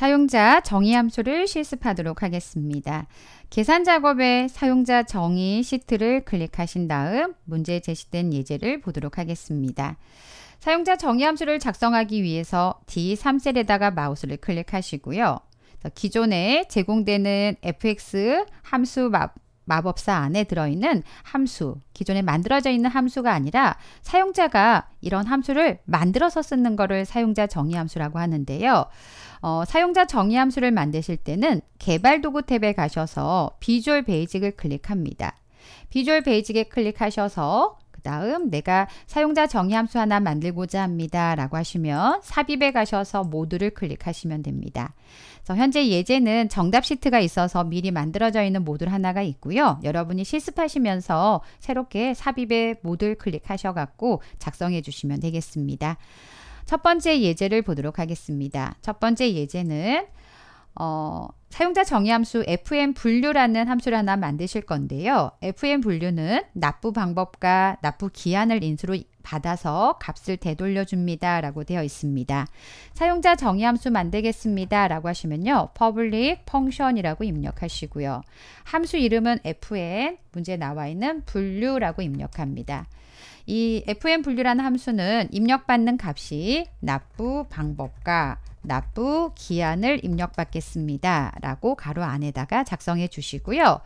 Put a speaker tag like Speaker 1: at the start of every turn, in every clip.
Speaker 1: 사용자 정의 함수를 실습하도록 하겠습니다. 계산 작업에 사용자 정의 시트를 클릭하신 다음 문제에 제시된 예제를 보도록 하겠습니다. 사용자 정의 함수를 작성하기 위해서 D3셀에다가 마우스를 클릭하시고요. 기존에 제공되는 fx 함수 마법사 안에 들어있는 함수, 기존에 만들어져 있는 함수가 아니라 사용자가 이런 함수를 만들어서 쓰는 거를 사용자 정의 함수라고 하는데요. 어, 사용자 정의 함수를 만드실 때는 개발 도구 탭에 가셔서 비주얼 베이직을 클릭합니다. 비주얼 베이직에 클릭하셔서 그 다음 내가 사용자 정의 함수 하나 만들고자 합니다. 라고 하시면 삽입에 가셔서 모두를 클릭하시면 됩니다. 그래서 현재 예제는 정답 시트가 있어서 미리 만들어져 있는 모듈 하나가 있고요. 여러분이 실습하시면서 새롭게 삽입에 모듈 클릭하셔갖고 작성해 주시면 되겠습니다. 첫 번째 예제를 보도록 하겠습니다. 첫 번째 예제는 어, 사용자 정의 함수 fm 분류라는 함수를 하나 만드실 건데요. fm 분류는 납부 방법과 납부 기한을 인수로 받아서 값을 되돌려 줍니다. 라고 되어 있습니다. 사용자 정의 함수 만들겠습니다. 라고 하시면요. public function이라고 입력하시고요. 함수 이름은 fn, 문제 나와 있는 분류라고 입력합니다. 이 fn 분류라는 함수는 입력받는 값이 납부 방법과 납부 기한을 입력받겠습니다. 라고 가로 안에다가 작성해 주시고요.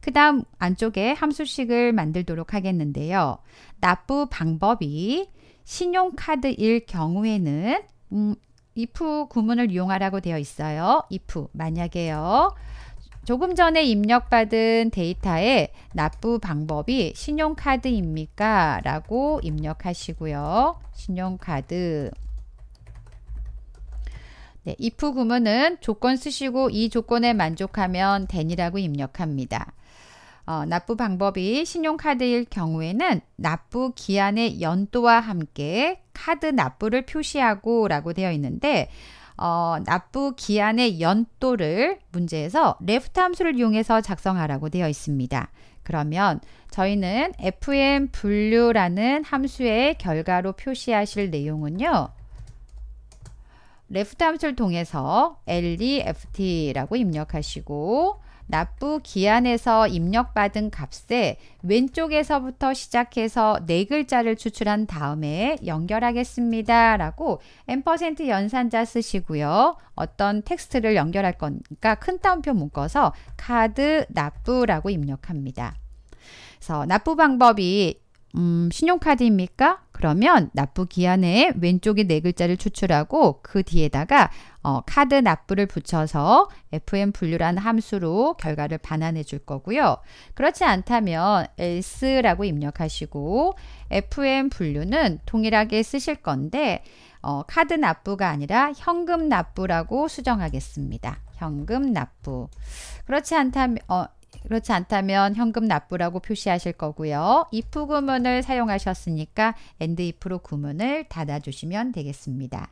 Speaker 1: 그 다음 안쪽에 함수식을 만들도록 하겠는데요. 납부 방법이 신용카드일 경우에는 음, if 구문을 이용하라고 되어 있어요. if 만약에요. 조금 전에 입력받은 데이터에 납부 방법이 신용카드입니까? 라고 입력하시고요. 신용카드 네, if 구문은 조건 쓰시고 이 조건에 만족하면 된이라고 입력합니다. 어, 납부 방법이 신용카드일 경우에는 납부 기한의 연도와 함께 카드 납부를 표시하고 라고 되어 있는데 어, 납부 기한의 연도를 문제에서 레프트 함수를 이용해서 작성하라고 되어 있습니다. 그러면 저희는 fm 분류라는 함수의 결과로 표시하실 내용은요. 레프트 함수를 통해서 LEFT라고 입력하시고 납부 기한에서 입력받은 값에 왼쪽에서부터 시작해서 네 글자를 추출한 다음에 연결하겠습니다. 라고 n% 연산자 쓰시고요. 어떤 텍스트를 연결할 거니까 큰 따옴표 묶어서 카드 납부라고 입력합니다. 그래서 납부 방법이 음, 신용카드입니까? 그러면 납부 기한에 왼쪽에 네 글자를 추출하고 그 뒤에다가 어, 카드 납부를 붙여서 FM 분류란 함수로 결과를 반환해 줄 거고요. 그렇지 않다면 else라고 입력하시고 FM 분류는 동일하게 쓰실 건데 어, 카드 납부가 아니라 현금 납부라고 수정하겠습니다. 현금 납부. 그렇지 않다면 어, 그렇지 않다면 현금 납부라고 표시하실 거고요. if 구문을 사용하셨으니까 and if로 구문을 닫아주시면 되겠습니다.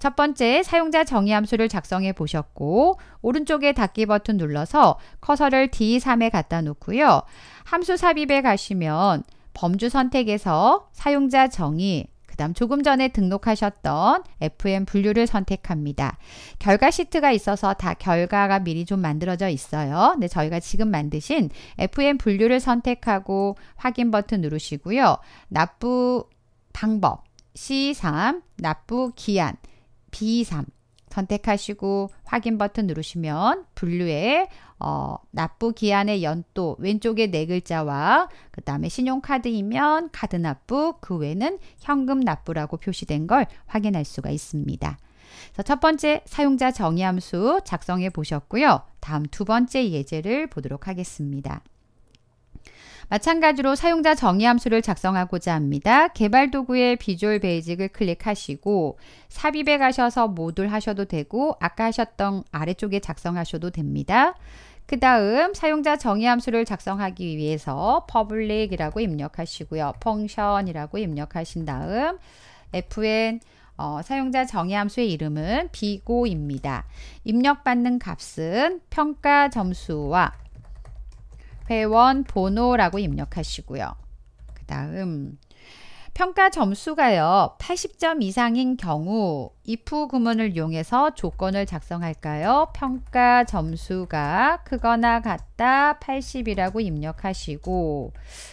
Speaker 1: 첫 번째 사용자 정의 함수를 작성해 보셨고 오른쪽에 닫기 버튼 눌러서 커서를 D3에 갖다 놓고요. 함수 삽입에 가시면 범주 선택에서 사용자 정의 그 다음 조금 전에 등록하셨던 FM 분류를 선택합니다. 결과 시트가 있어서 다 결과가 미리 좀 만들어져 있어요. 근데 저희가 지금 만드신 FM 분류를 선택하고 확인 버튼 누르시고요. 납부 방법 C3 납부 기한 B3 선택하시고 확인 버튼 누르시면 분류에 어, 납부 기한의 연도 왼쪽에 네 글자와 그 다음에 신용카드이면 카드 납부 그 외는 에 현금 납부라고 표시된 걸 확인할 수가 있습니다. 첫 번째 사용자 정의 함수 작성해 보셨고요. 다음 두 번째 예제를 보도록 하겠습니다. 마찬가지로 사용자 정의 함수를 작성하고자 합니다. 개발 도구의 비주얼 베이직을 클릭하시고 삽입에 가셔서 모듈 하셔도 되고 아까 하셨던 아래쪽에 작성하셔도 됩니다. 그 다음 사용자 정의 함수를 작성하기 위해서 public이라고 입력하시고요. function이라고 입력하신 다음 fn 어, 사용자 정의 함수의 이름은 비고입니다. 입력받는 값은 평가 점수와 회원 번호라고 입력하시고요. 그 다음 평가 점수가요. 80점 이상인 경우 if 구문을 이용해서 조건을 작성할까요? 평가 점수가 크거나 같다 80이라고 입력하시고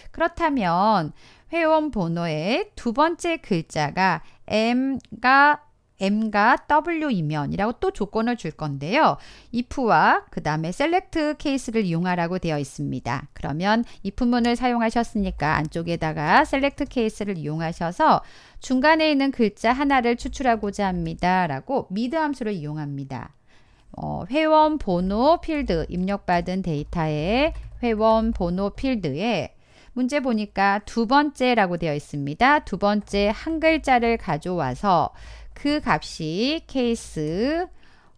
Speaker 1: 그렇다면 회원 번호의 두 번째 글자가 m가 m과 w이면이라고 또 조건을 줄 건데요. if와 그 다음에 select 케이스를 이용하라고 되어 있습니다. 그러면 if문을 사용하셨으니까 안쪽에다가 select 케이스를 이용하셔서 중간에 있는 글자 하나를 추출하고자 합니다. 라고 미드 함수를 이용합니다. 어, 회원 번호 필드 입력받은 데이터에 회원 번호 필드에 문제 보니까 두 번째라고 되어 있습니다. 두 번째 한 글자를 가져와서 그 값이 케이스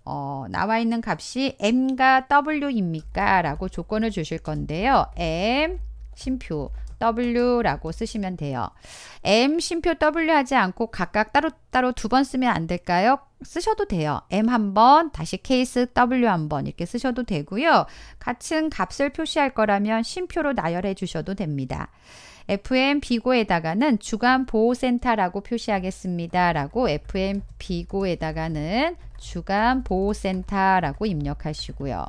Speaker 1: 어, 나와 있는 값이 m과 w입니까? 라고 조건을 주실 건데요. m 심표 w라고 쓰시면 돼요. m 심표 w 하지 않고 각각 따로따로 두 번 쓰면 안 될까요? 쓰셔도 돼요. m 한 번, 다시 케이스 w 한번 이렇게 쓰셔도 되고요. 같은 값을 표시할 거라면 심표로 나열해 주셔도 됩니다. FM 비고에다가는 주간 보호센터라고 표시하겠습니다. 라고 FM 비고에다가는 주간 보호센터라고 입력하시고요.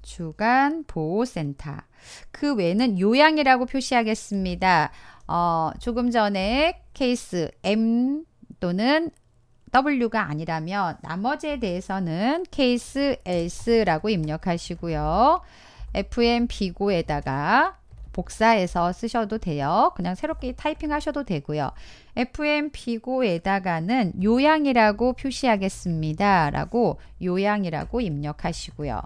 Speaker 1: 주간 보호센터. 그 외에는 요양이라고 표시하겠습니다. 어, 조금 전에 케이스 M 또는 W가 아니라면 나머지에 대해서는 케이스 s 라고 입력하시고요. FM비고에다가 복사해서 쓰셔도 돼요. 그냥 새롭게 타이핑하셔도 되고요. FMP고에다가는 요양이라고 표시하겠습니다. 라고 요양이라고 입력하시고요.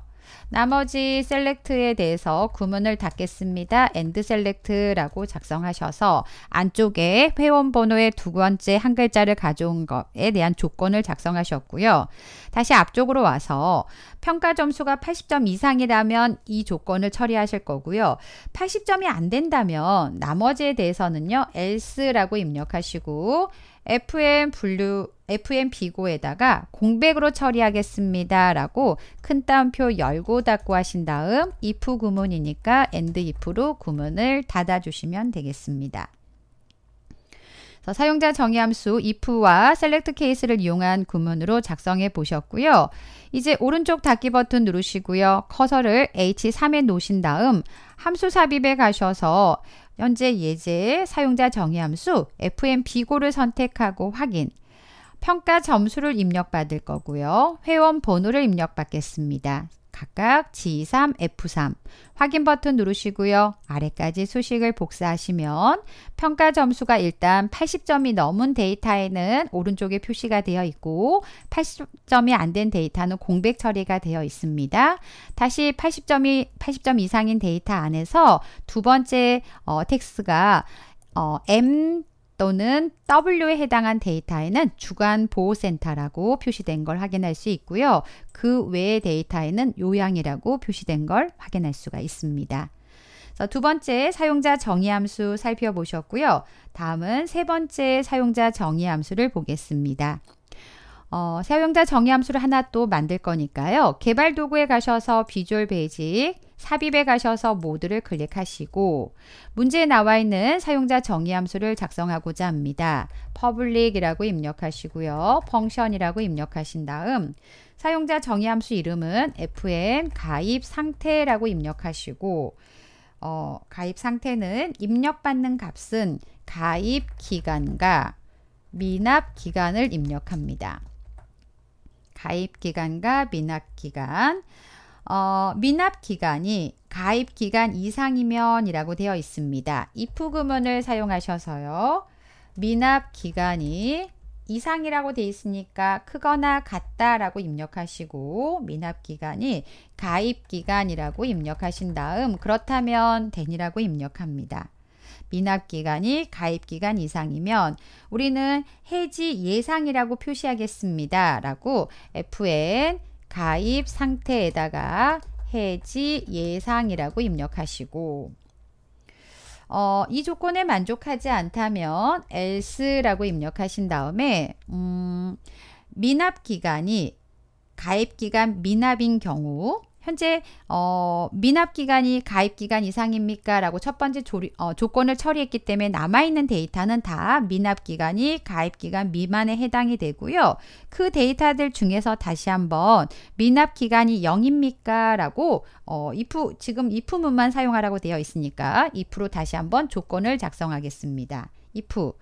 Speaker 1: 나머지 셀렉트에 대해서 구문을 닫겠습니다. 엔드 셀렉트라고 작성하셔서 안쪽에 회원번호의 두 번째 한 글자를 가져온 것에 대한 조건을 작성하셨고요. 다시 앞쪽으로 와서 평가 점수가 80점 이상이라면 이 조건을 처리하실 거고요. 80점이 안 된다면 나머지에 대해서는요. else라고 입력하시고 fm 분류 FM 비고에다가 공백으로 처리하겠습니다. 라고 큰 따옴표 열고 닫고 하신 다음 if 구문이니까 and if로 구문을 닫아주시면 되겠습니다. 사용자 정의 함수 if와 select case를 이용한 구문으로 작성해 보셨고요. 이제 오른쪽 닫기 버튼 누르시고요. 커서를 H3에 놓으신 다음 함수 삽입에 가셔서 현재 예제 사용자 정의 함수 fm 비고를 선택하고 확인 평가 점수를 입력받을 거고요. 회원 번호를 입력받겠습니다. 각각 G3, F3 확인 버튼 누르시고요. 아래까지 수식을 복사하시면 평가 점수가 일단 80점이 넘은 데이터에는 오른쪽에 표시가 되어 있고 80점이 안 된 데이터는 공백 처리가 되어 있습니다. 다시 80점이 80점 이상인 데이터 안에서 두 번째 어, 텍스가 어, M 또는 W에 해당한 데이터에는 주간보호센터라고 표시된 걸 확인할 수 있고요. 그 외의 데이터에는 요양이라고 표시된 걸 확인할 수가 있습니다. 두 번째 사용자 정의 함수 살펴보셨고요. 다음은 세 번째 사용자 정의 함수를 보겠습니다. 어, 사용자 정의 함수를 하나 또 만들 거니까요. 개발 도구에 가셔서 비주얼 베이직 삽입에 가셔서 모드를 클릭하시고 문제에 나와 있는 사용자 정의 함수를 작성하고자 합니다. public이라고 입력하시고요. function이라고 입력하신 다음 사용자 정의 함수 이름은 fn 가입 상태라고 입력하시고 어, 가입 상태는 입력받는 값은 가입 기간과 미납 기간을 입력합니다. 가입 기간과 미납 기간 어, 미납 기간이 가입 기간 이상이면이라고 되어 있습니다. if 구문을 사용하셔서요. 미납 기간이 이상이라고 돼 있으니까 크거나 같다라고 입력하시고 미납 기간이 가입 기간이라고 입력하신 다음 그렇다면 된이라고 입력합니다. 미납 기간이 가입 기간 이상이면 우리는 해지 예상이라고 표시하겠습니다라고 FN 가입 상태에다가 해지 예상이라고 입력하시고 어, 이 조건에 만족하지 않다면 else라고 입력하신 다음에 음, 미납 기간이 가입 기간 미납인 경우 현재 어, 미납 기간이 가입 기간 이상입니까? 라고 첫 번째 조리, 어, 조건을 처리했기 때문에 남아있는 데이터는 다 미납 기간이 가입 기간 미만에 해당이 되고요. 그 데이터들 중에서 다시 한번 미납 기간이 0입니까? 라고 어, if 지금 if 문만 사용하라고 되어 있으니까 if로 다시 한번 조건을 작성하겠습니다. if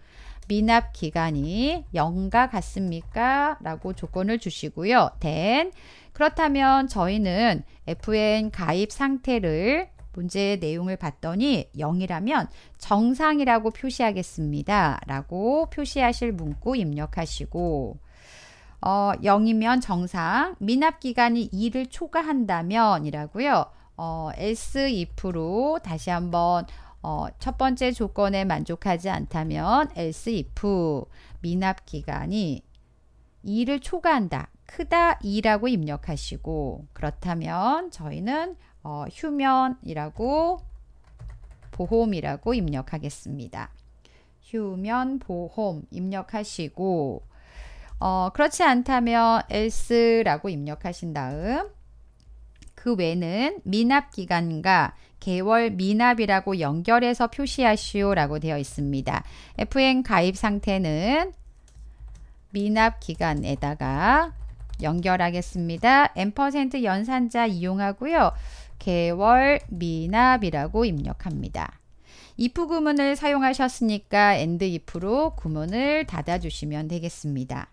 Speaker 1: 미납 기간이 0과 같습니까? 라고 조건을 주시고요. then 그렇다면 저희는 FN 가입 상태를 문제의 내용을 봤더니 0이라면 정상이라고 표시하겠습니다. 라고 표시하실 문구 입력하시고 어, 0이면 정상, 미납 기간이 2를 초과한다면 이라고요. 어, s if로 다시 한번 어, 첫 번째 조건에 만족하지 않다면 else if 미납 기간이 2를 초과한다. 크다 2라고 입력하시고 그렇다면 저희는 어, 휴면이라고 보험이라고 입력하겠습니다. 휴면 보험 입력하시고 어, 그렇지 않다면 else라고 입력하신 다음 그 외는 미납 기간과 개월 미납이라고 연결해서 표시하시오라고 되어 있습니다. FN 가입 상태는 미납 기간에다가 연결하겠습니다. M% 연산자 이용하고요. 개월 미납이라고 입력합니다. if 구문을 사용하셨으니까 and if로 구문을 닫아주시면 되겠습니다.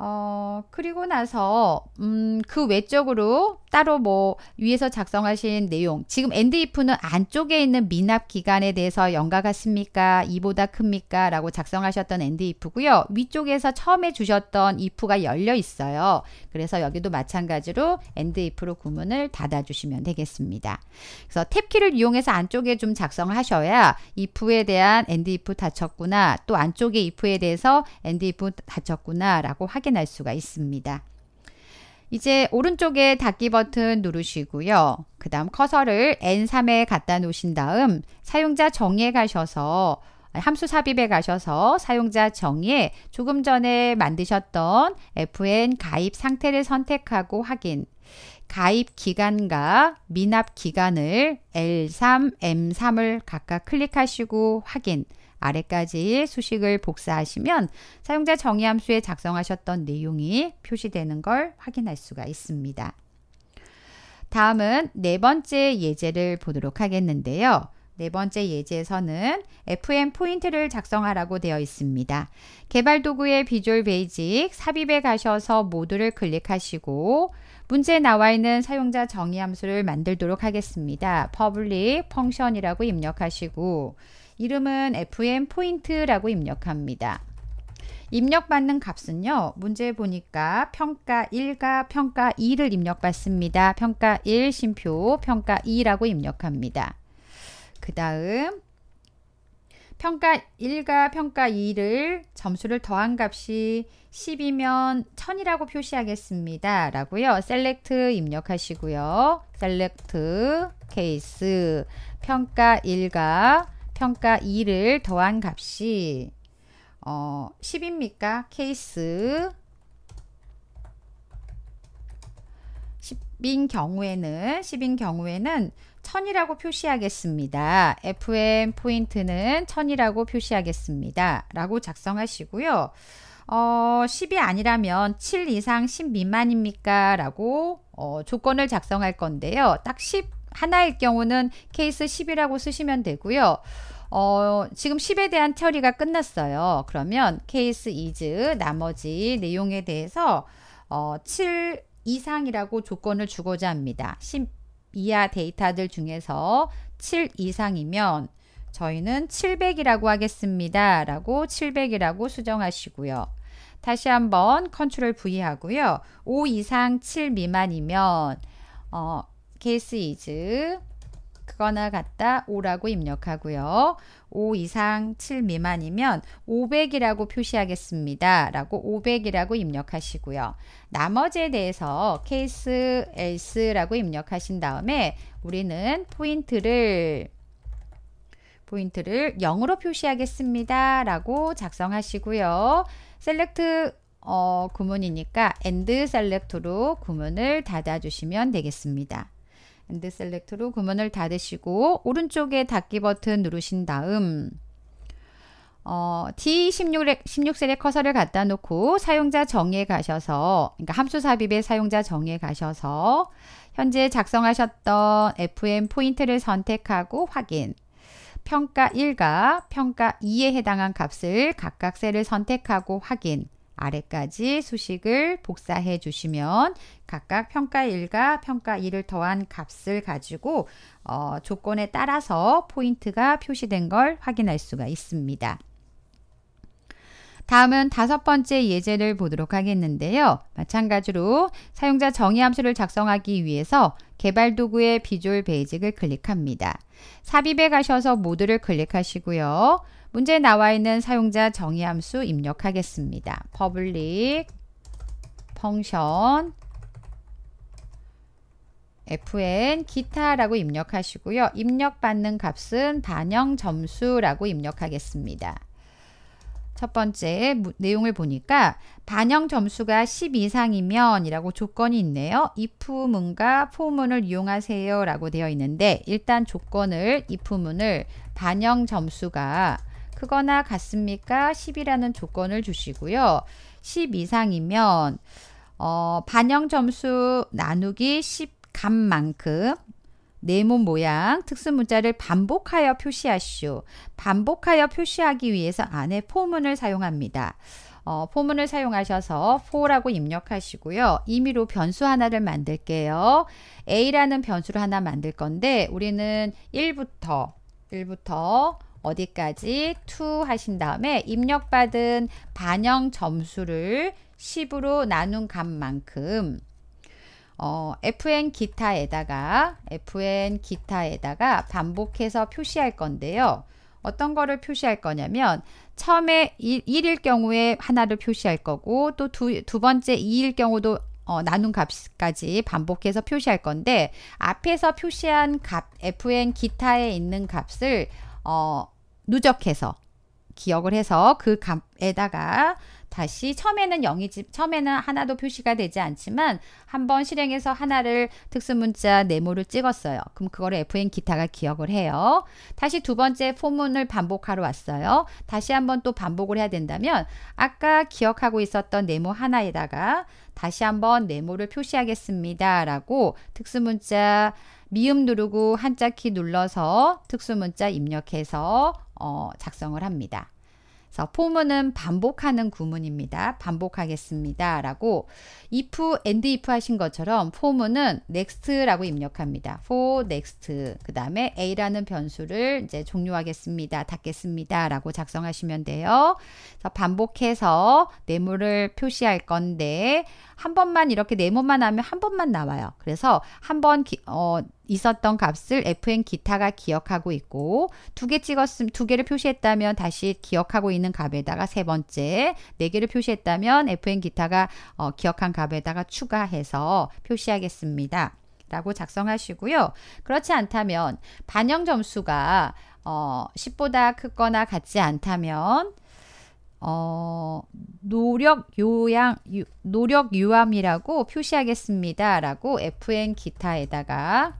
Speaker 1: 어, 그리고 나서 음, 그 외적으로 따로 뭐 위에서 작성하신 내용 지금 and i f 는 안쪽에 있는 미납 기간에 대해서 연가 같습니까? 이보다 큽니까? 라고 작성하셨던 and i f 고요 위쪽에서 처음에 주셨던 if가 열려 있어요. 그래서 여기도 마찬가지로 and i f 로 구문을 닫아주시면 되겠습니다. 그래서 탭키를 이용해서 안쪽에 좀 작성을 하셔야 if에 대한 and if 닫혔구나 또 안쪽에 if에 대해서 and if 닫혔구나 라고 확인할 수가 있습니다. 이제 오른쪽에 닫기 버튼 누르시고요. 그 다음 커서를 N3에 갖다 놓으신 다음 사용자 정의에 가셔서 함수 삽입에 가셔서 사용자 정의에 조금 전에 만드셨던 FN 가입 상태를 선택하고 확인 가입 기간과 미납 기간을 L3, M3을 각각 클릭하시고 확인, 아래까지 수식을 복사하시면 사용자 정의 함수에 작성하셨던 내용이 표시되는 걸 확인할 수가 있습니다. 다음은 네 번째 예제를 보도록 하겠는데요. 네 번째 예제에서는 FM 포인트를 작성하라고 되어 있습니다. 개발 도구의 비주얼 베이직 삽입에 가셔서 모두를 클릭하시고 문제에 나와 있는 사용자 정의 함수를 만들도록 하겠습니다. public function이라고 입력하시고 이름은 fm 포인트라고 입력합니다. 입력받는 값은요. 문제 보니까 평가 1과 평가 2를 입력받습니다. 평가 1 심표 평가 2라고 입력합니다. 그 다음 평가 1과 평가 2를 점수를 더한 값이 10이면 1000이라고 표시하겠습니다. 라고요. 셀렉트 입력하시고요. 셀렉트 케이스 평가 1과 평가 2를 더한 값이 어, 10입니까? 케이스 10인 경우에는 10인 경우에는 1000이라고 표시하겠습니다. FM 포인트는 1000이라고 표시하겠습니다. 라고 작성하시고요. 어, 10이 아니라면 7 이상 10 미만입니까? 라고 어, 조건을 작성할 건데요. 딱 10 하나일 경우는 케이스 10이라고 쓰시면 되고요. 어, 지금 10에 대한 처리가 끝났어요. 그러면 케이스 이즈 나머지 내용에 대해서 어, 7 이상이라고 조건을 주고자 합니다. 10 이하 데이터들 중에서 7 이상이면 저희는 700이라고 하겠습니다. 라고 700이라고 수정하시고요. 다시 한번 컨트롤 V 하고요. 5 이상 7 미만이면 어, 케이스 이즈 그거나 같다 5라고 입력하고요. 5 이상 7 미만이면 500이라고 표시하겠습니다. 라고 500이라고 입력하시고요. 나머지에 대해서 케이스 else라고 입력하신 다음에 우리는 포인트를 포인트를 0으로 표시하겠습니다. 라고 작성하시고요. 셀렉트 어, 구문이니까 and select로 구문을 닫아주시면 되겠습니다. 앤드 셀렉트로 구문을 닫으시고 오른쪽에 닫기 버튼 누르신 다음 어, D16 1 6셀의 커서를 갖다 놓고 사용자 정의에 가셔서 그러니까 함수 삽입의 사용자 정의에 가셔서 현재 작성하셨던 FM 포인트를 선택하고 확인 평가 1과 평가 2에 해당한 값을 각각 셀을 선택하고 확인 아래까지 수식을 복사해 주시면 각각 평가 1과 평가 2를 더한 값을 가지고 어, 조건에 따라서 포인트가 표시된 걸 확인할 수가 있습니다. 다음은 다섯 번째 예제를 보도록 하겠는데요. 마찬가지로 사용자 정의 함수를 작성하기 위해서 개발 도구의 비주얼 베이직을 클릭합니다. 삽입에 가셔서 모드를 클릭하시고요. 문제에 나와 있는 사용자 정의 함수 입력하겠습니다. public function fn 기타라고 입력하시고요. 입력받는 값은 반영 점수라고 입력하겠습니다. 첫 번째 내용을 보니까 반영 점수가 10 이상이면 이라고 조건이 있네요. if 문과 for 문을 이용하세요 라고 되어 있는데 일단 조건을 if 문을 반영 점수가 크거나 같습니까? 10이라는 조건을 주시고요. 10 이상이면 어, 반영 점수 나누기 10간만큼 네모 모양 특수 문자를 반복하여 표시하시오. 반복하여 표시하기 위해서 안에 포문을 사용합니다. 어, 포문을 사용하셔서 4라고 입력하시고요. 임의로 변수 하나를 만들게요. A라는 변수를 하나 만들 건데 우리는 1부터 1부터 어디까지 to 하신 다음에 입력받은 반영 점수를 10으로 나눈 값만큼 어, fn 기타에다가 fn 기타에다가 반복해서 표시할 건데요. 어떤 거를 표시할 거냐면 처음에 1, 일 경우에 하나를 표시할 거고 또 두 두 번째 2일 경우도 어, 나눈 값까지 반복해서 표시할 건데 앞에서 표시한 값 fn 기타에 있는 값을 어, 누적해서 기억을 해서 그 값에다가 다시 처음에는 0이 처음에는 하나도 표시가 되지 않지만 한 번 실행해서 하나를 특수문자 네모를 찍었어요. 그럼 그걸 FN 기타가 기억을 해요. 다시 두 번째 포문을 반복하러 왔어요. 다시 한번 또 반복을 해야 된다면 아까 기억하고 있었던 네모 하나에다가 다시 한번 네모를 표시하겠습니다. 라고 특수문자 미음 누르고 한자 키 눌러서 특수문자 입력해서 어, 작성을 합니다. 그래서 포문은 반복하는 구문입니다. 반복하겠습니다. 라고 if, and if 하신 것처럼 포문은 next라고 입력합니다. for next 그 다음에 a라는 변수를 이제 종료하겠습니다. 닫겠습니다. 라고 작성하시면 돼요. 그래서 반복해서 네모를 표시할 건데 한 번만 이렇게 네모만 하면 한 번만 나와요. 그래서 한 번 어, 있었던 값을 fn 기타가 기억하고 있고 두 개 찍었음 두 개를 표시했다면 다시 기억하고 있는 값에다가 세 번째 네 개를 표시했다면 fn 기타가 어, 기억한 값에다가 추가해서 표시하겠습니다. 라고 작성하시고요. 그렇지 않다면 반영 점수가 어, 10보다 크거나 같지 않다면 어, 노력 요양, 유, 노력 유암이라고 표시하겠습니다. 라고 FN 기타에다가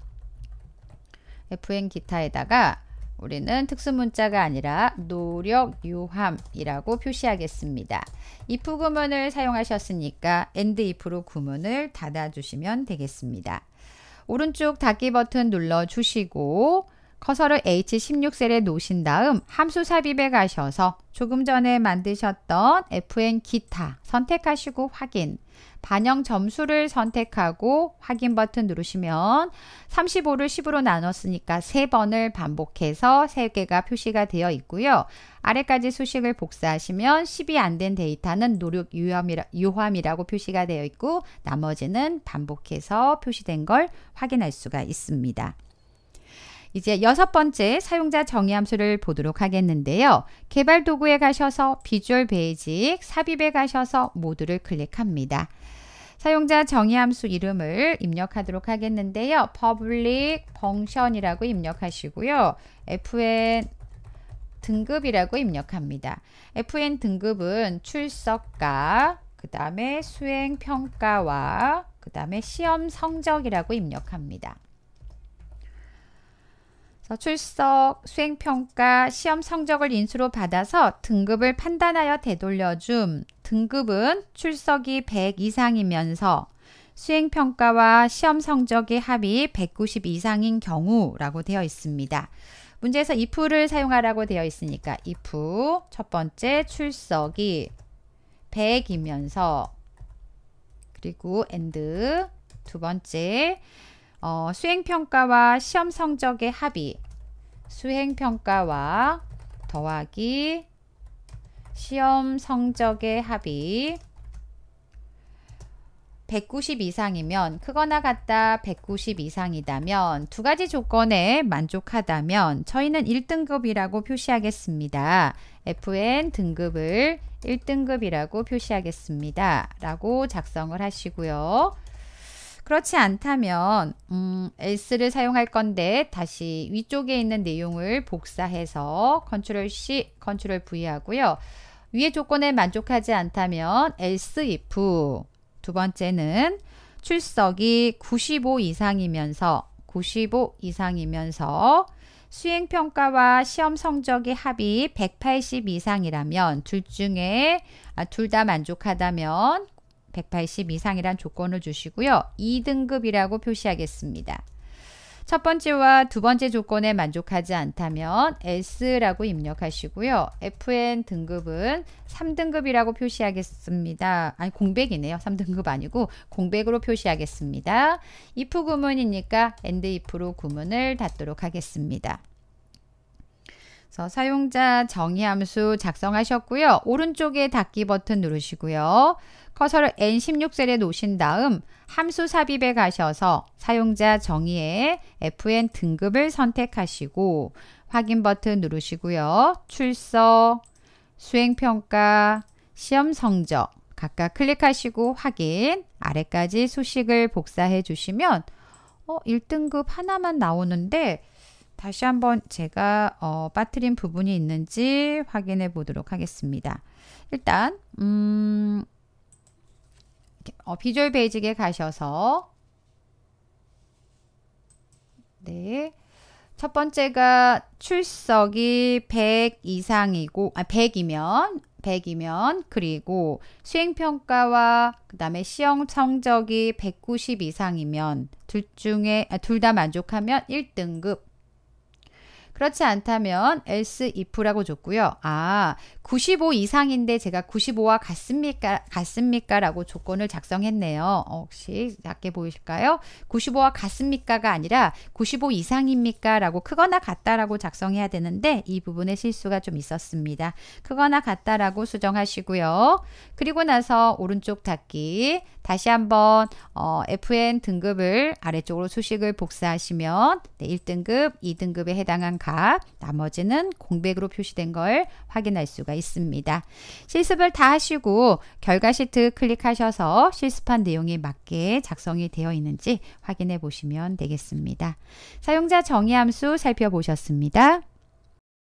Speaker 1: FN 기타에다가 우리는 특수문자가 아니라 노력유함이라고 표시하겠습니다. if 구문을 사용하셨으니까 and if로 구문을 닫아주시면 되겠습니다. 오른쪽 닫기 버튼 눌러주시고 커서를 H16셀에 놓으신 다음 함수 삽입에 가셔서 조금 전에 만드셨던 FN 기타 선택하시고 확인 반영 점수를 선택하고 확인 버튼 누르시면 35를 10으로 나눴으니까 3번을 반복해서 3개가 표시가 되어 있고요. 아래까지 수식을 복사하시면 10이 안 된 데이터는 노력 유함이라, 유함이라고 표시가 되어 있고 나머지는 반복해서 표시된 걸 확인할 수가 있습니다. 이제 여섯 번째 사용자 정의 함수를 보도록 하겠는데요. 개발 도구에 가셔서 비주얼 베이직 삽입에 가셔서 모두를 클릭합니다. 사용자 정의 함수 이름을 입력하도록 하겠는데요. public function이라고 입력하시고요. fn 등급이라고 입력합니다. fn 등급은 출석가, 그 다음에 수행평가와 그 다음에 시험 성적이라고 입력합니다. 출석, 수행평가, 시험 성적을 인수로 받아서 등급을 판단하여 되돌려줌. 등급은 출석이 100 이상이면서 수행평가와 시험 성적의 합이 190 이상인 경우라고 되어 있습니다. 문제에서 if를 사용하라고 되어 있으니까 if 첫 번째 출석이 100이면서 그리고 and 두 번째 어, 수행평가와 시험 성적의 합이 수행평가와 더하기 시험 성적의 합이 190 이상이면 크거나 같다 190 이상이다면 두 가지 조건에 만족하다면 저희는 1등급이라고 표시하겠습니다. FN 등급을 1등급이라고 표시하겠습니다. 라고 작성을 하시고요. 그렇지 않다면 음, else를 사용할 건데 다시 위쪽에 있는 내용을 복사해서 컨트롤 C, 컨트롤 V 하고요. 위의 조건에 만족하지 않다면 else if 두 번째는 출석이 95 이상이면서 95 이상이면서 수행평가와 시험 성적의 합이 180 이상이라면 둘 중에 아, 둘다 만족하다면 180 이상이란 조건을 주시고요. 2등급이라고 표시하겠습니다. 첫 번째와 두 번째 조건에 만족하지 않다면 S라고 입력하시고요. FN 등급은 3등급이라고 표시하겠습니다. 아니 공백이네요. 3등급 아니고 공백으로 표시하겠습니다. if 구문이니까 and if로 구문을 닫도록 하겠습니다. 그래서 사용자 정의 함수 작성하셨고요. 오른쪽에 닫기 버튼 누르시고요. 커서를 N16셀에 놓으신 다음 함수 삽입에 가셔서 사용자 정의에 FN 등급을 선택하시고 확인 버튼 누르시고요. 출석, 수행평가, 시험 성적 각각 클릭하시고 확인, 아래까지 수식을 복사해 주시면 어, 1등급 하나만 나오는데 다시 한번 제가 어, 빠뜨린 부분이 있는지 확인해 보도록 하겠습니다. 일단 음... 어, 비주얼 베이직에 가셔서 네. 첫 번째가 출석이 100 이상이고 아 100이면 100이면 그리고 수행 평가와 그다음에 시험 성적이 190 이상이면 둘 중에 아, 둘다 만족하면 1등급 그렇지 않다면 else if라고 줬고요. 아, 95 이상인데 제가 95와 같습니까? 같습니까? 라고 조건을 작성했네요. 어, 혹시 작게 보이실까요? 95와 같습니까가 아니라 95 이상입니까? 라고 크거나 같다라고 작성해야 되는데 이 부분에 실수가 좀 있었습니다. 크거나 같다라고 수정하시고요. 그리고 나서 오른쪽 닫기 다시 한번 어, FN 등급을 아래쪽으로 수식을 복사하시면 네, 1등급, 2등급에 해당한 값, 나머지는 공백으로 표시된 걸 확인할 수가 있습니다. 실습을 다 하시고 결과 시트 클릭하셔서 실습한 내용에 맞게 작성이 되어 있는지 확인해 보시면 되겠습니다. 사용자 정의 함수 살펴보셨습니다.